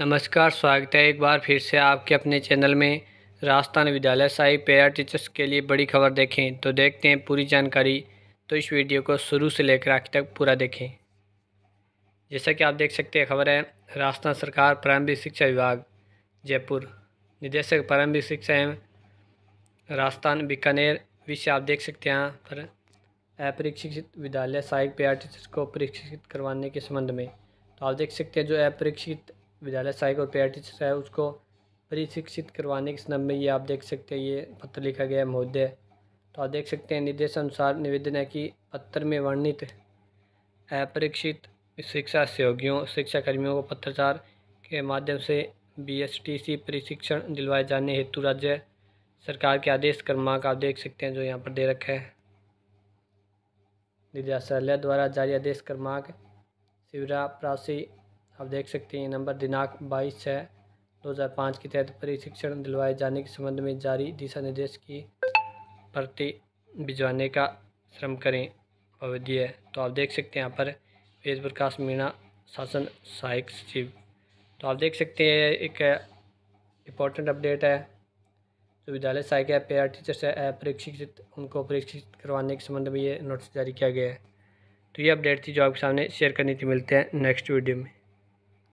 नमस्कार स्वागत है एक बार फिर से आपके अपने चैनल में राजस्थान विद्यालय साई पेयर टीचर्स के लिए बड़ी खबर देखें तो देखते हैं पूरी जानकारी तो इस वीडियो को शुरू से लेकर आखिर तक पूरा देखें जैसा कि आप देख सकते हैं खबर है राजस्थान सरकार प्रारंभिक शिक्षा विभाग जयपुर निदेशक प्रारंभिक शिक्षा एवं राजस्थान बीकानेर विषय आप देख सकते हैं पर अपरीक्षित विद्यालय सहायक पेयर टीचर्स को परीक्षित करवाने के संबंध में तो आप देख सकते हैं जो अपरिक्षित विद्यालय सहायक और पी टीचर है उसको प्रशिक्षित करवाने के संदर्भ में ये आप देख सकते हैं ये पत्र लिखा गया है महोदय तो आप देख सकते हैं निर्देश अनुसार निवेदन है कि पत्र में वर्णित अपरीक्षित शिक्षा सहयोगियों शिक्षा कर्मियों को पत्रचार के माध्यम से बीएसटीसी प्रशिक्षण दिलवाए जाने हेतु राज्य सरकार के आदेश क्रमांक आप देख सकते हैं जो यहाँ पर दे रखे हैं निदेशालय द्वारा जारी आदेश क्रमांक शिवरा प्रासी आप देख सकते हैं नंबर दिनांक बाईस छः दो हज़ार पाँच के तहत प्रशिक्षण दिलवाए जाने के संबंध में जारी दिशा निर्देश की प्रति भिजवाने का श्रम करें अवधि है तो आप देख सकते हैं यहाँ पर वेद प्रकाश मीणा शासन सहायक सचिव तो आप देख सकते हैं एक इम्पोर्टेंट अपडेट है जो विद्यालय सहायक है पेयर टीचर्स है परीक्षित उनको प्रशिक्षित करवाने के संबंध में ये नोटिस जारी किया गया है तो ये अपडेट थी जो आपके सामने शेयर करनी थी मिलते हैं नेक्स्ट वीडियो में